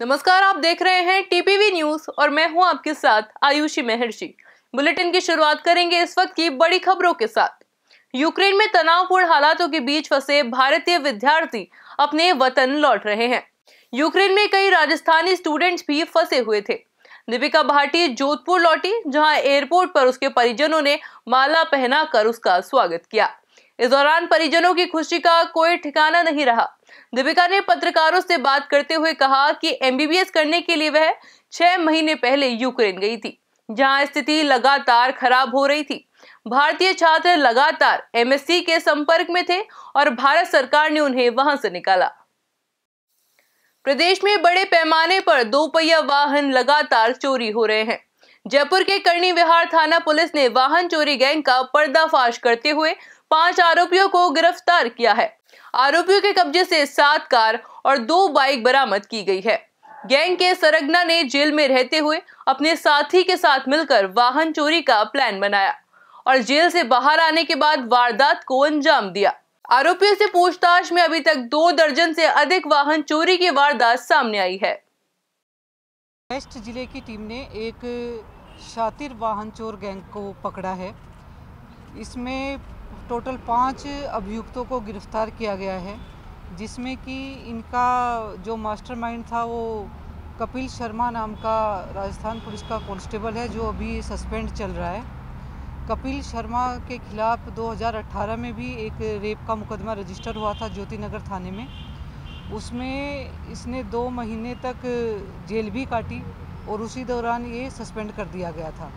नमस्कार आप देख रहे हैं टीपीवी न्यूज और मैं हूं आपके साथ आयुषी महर्षि बुलेटिन की शुरुआत करेंगे इस वक्त की बड़ी खबरों के साथ यूक्रेन में तनावपूर्ण हालातों के बीच फंसे भारतीय विद्यार्थी अपने वतन लौट रहे हैं यूक्रेन में कई राजस्थानी स्टूडेंट्स भी फंसे हुए थे दीपिका भाटी जोधपुर लौटी जहां एयरपोर्ट पर उसके परिजनों ने माला पहनाकर उसका स्वागत किया इस दौरान परिजनों की खुशी का कोई ठिकाना नहीं रहा दीपिका ने पत्रकारों से बात करते हुए कहा कि एमबीबीएस करने के लिए वह छह महीने पहले यूक्रेन गई थी जहां स्थिति लगातार खराब हो रही थी भारतीय छात्र लगातार एमएससी के संपर्क में थे और भारत सरकार ने उन्हें वहां से निकाला प्रदेश में बड़े पैमाने पर दो पहिया वाहन लगातार चोरी हो रहे हैं जयपुर के करणी विहार थाना पुलिस ने वाहन चोरी गैंग का पर्दाफाश करते हुए पांच आरोपियों को गिरफ्तार किया है आरोपियों के कब्जे से सात कार और दो बाइक बरामद की गई है गैंग के सरगना ने जेल में रहते हुए अपने साथी के साथ मिलकर वाहन चोरी का प्लान बनाया और जेल से बाहर आने के बाद वारदात को अंजाम दिया आरोपियों से पूछताछ में अभी तक दो दर्जन से अधिक वाहन चोरी की वारदात सामने आई है वेस्ट जिले की टीम ने एक शातिर वाहन चोर गैंग को पकड़ा है इसमें टोटल पाँच अभियुक्तों को गिरफ्तार किया गया है जिसमें कि इनका जो मास्टरमाइंड था वो कपिल शर्मा नाम का राजस्थान पुलिस का कांस्टेबल है जो अभी सस्पेंड चल रहा है कपिल शर्मा के खिलाफ 2018 में भी एक रेप का मुकदमा रजिस्टर हुआ था ज्योति नगर थाने में उसमें इसने दो महीने तक जेल भी काटी और उसी दौरान ये सस्पेंड कर दिया गया था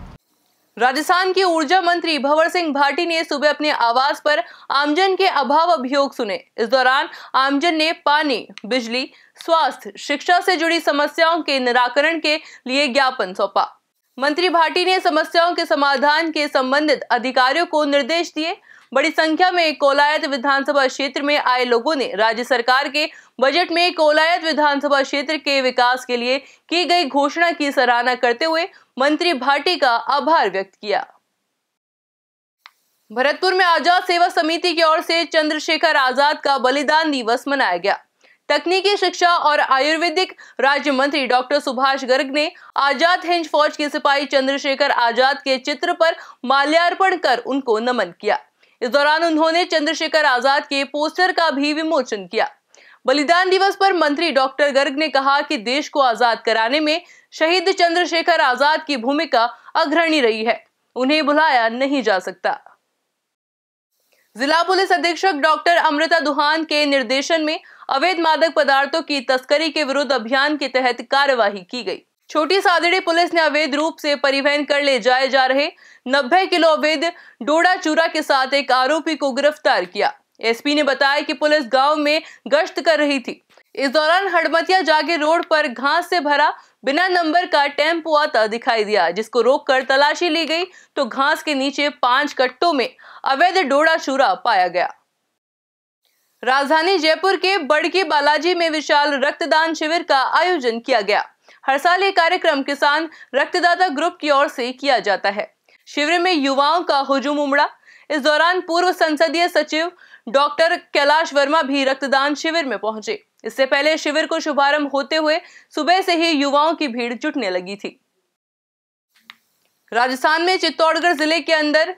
राजस्थान के ऊर्जा मंत्री भंवर सिंह भाटी ने सुबह अपने आवास पर आमजन के अभाव अभियोग सुने इस दौरान आमजन ने पानी बिजली स्वास्थ्य शिक्षा से जुड़ी समस्याओं के निराकरण के लिए ज्ञापन सौंपा मंत्री भाटी ने समस्याओं के समाधान के संबंधित अधिकारियों को निर्देश दिए बड़ी संख्या में कोलायत विधानसभा क्षेत्र में आए लोगों ने राज्य सरकार के बजट में कोलायत विधानसभा क्षेत्र के विकास के लिए की गई घोषणा की सराहना करते हुए मंत्री भाटी का आभार व्यक्त किया भरतपुर में आजाद सेवा समिति की ओर से चंद्रशेखर आजाद का बलिदान दिवस मनाया गया तकनीकी शिक्षा और आयुर्वेदिक राज्य मंत्री डॉक्टर सुभाष गर्ग ने आजाद हिंज फौज के सिपाही चंद्रशेखर आजाद के चित्र पर माल्यार्पण कर उनको नमन किया इस दौरान उन्होंने चंद्रशेखर आजाद के पोस्टर का भी विमोचन किया बलिदान दिवस पर मंत्री डॉक्टर गर्ग ने कहा कि देश को आजाद कराने में शहीद चंद्रशेखर आजाद की भूमिका अग्रणी रही है उन्हें भुलाया नहीं जा सकता जिला पुलिस अधीक्षक डॉक्टर अमृता दुहान के निर्देशन में अवैध मादक पदार्थों की तस्करी के विरुद्ध अभियान के तहत कार्यवाही की गई छोटी सादड़ी पुलिस ने अवैध रूप से परिवहन कर ले जाए जा रहे 90 किलो अवैध डोडा चूरा के साथ एक आरोपी को गिरफ्तार किया एसपी ने बताया कि पुलिस गांव में गश्त कर रही थी इस दौरान हड़मतिया जागे रोड पर घास से भरा बिना नंबर का टेम्पो आता दिखाई दिया जिसको रोककर तलाशी ली गई तो घास के नीचे पांच कट्टों में अवैध डोडा चूरा पाया गया राजधानी जयपुर के बड़की बालाजी में विशाल रक्तदान शिविर का आयोजन किया गया हर साल ये कार्यक्रम किसान रक्तदाता ग्रुप की ओर से किया जाता है शिविर में युवाओं का हुजूम उमड़ा इस दौरान पूर्व संसदीय सचिव डॉक्टर कैलाश वर्मा भी रक्तदान शिविर में पहुंचे इससे पहले शिविर को शुभारंभ होते हुए सुबह से ही युवाओं की भीड़ जुटने लगी थी राजस्थान में चित्तौड़गढ़ जिले के अंदर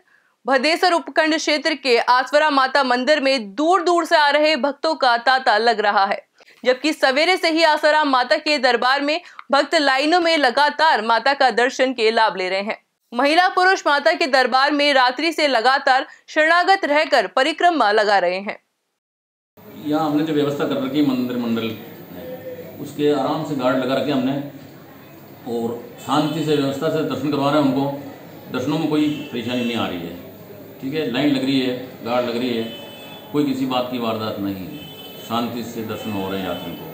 भदेसर उपखंड क्षेत्र के आसवरा माता मंदिर में दूर दूर से आ रहे भक्तों का तांता लग रहा है जबकि सवेरे से ही आसाराम माता के दरबार में भक्त लाइनों में लगातार माता का दर्शन के लाभ ले रहे हैं महिला पुरुष माता के दरबार में रात्रि से लगातार शरणागत रहकर परिक्रमा लगा रहे हैं यहाँ हमने जो व्यवस्था कर रखी है मंदिर मंडल उसके आराम से गार्ड लगा रखे हमने और शांति से व्यवस्था से दर्शन करवा रहे हैं हमको दर्शनों में कोई परेशानी नहीं आ रही है ठीक है लाइन लग रही है गार्ड लग रही है कोई किसी बात की वारदात नहीं है शांति से दर्शन हो रहे हैं यात्रियों को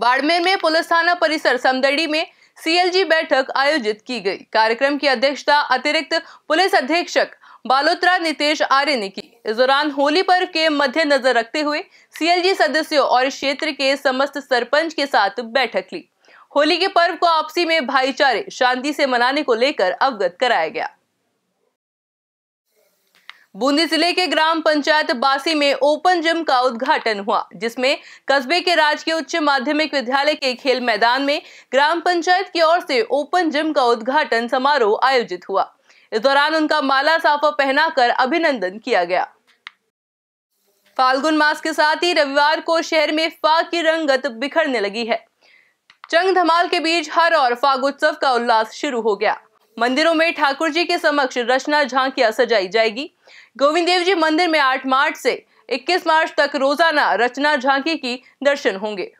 बाड़मेर में पुलिस थाना परिसर समदड़ी में सीएलजी बैठक आयोजित की गई कार्यक्रम की अध्यक्षता अतिरिक्त पुलिस अधीक्षक बालोत्रा नितेश आर्य ने की इस दौरान होली पर्व के मद्देनजर रखते हुए सीएलजी सदस्यों और क्षेत्र के समस्त सरपंच के साथ बैठक ली होली के पर्व को आपसी में भाईचारे शांति से मनाने को लेकर अवगत कराया गया बूंदी जिले के ग्राम पंचायत बासी में ओपन जिम का उद्घाटन हुआ जिसमें कस्बे के राजकीय उच्च माध्यमिक विद्यालय के खेल मैदान में ग्राम पंचायत की ओर से ओपन जिम का उद्घाटन समारोह आयोजित हुआ इस दौरान उनका माला साफा पहनाकर अभिनंदन किया गया फाल्गुन मास के साथ ही रविवार को शहर में फाग की रंगत बिखरने लगी है चंग धमाल के बीच हर और फाग उत्सव का उल्लास शुरू हो गया मंदिरों में ठाकुर जी के समक्ष रचना झांकियां सजाई जाएगी गोविंद देव जी मंदिर में 8 मार्च से 21 मार्च तक रोजाना रचना झांकी की दर्शन होंगे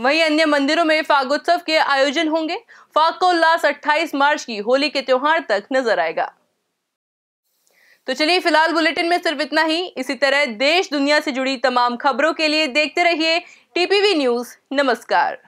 वहीं अन्य मंदिरों में फागोत्सव के आयोजन होंगे फाग का उल्लास अट्ठाईस मार्च की होली के त्योहार तक नजर आएगा तो चलिए फिलहाल बुलेटिन में सिर्फ इतना ही इसी तरह देश दुनिया से जुड़ी तमाम खबरों के लिए देखते रहिए टीपीवी न्यूज नमस्कार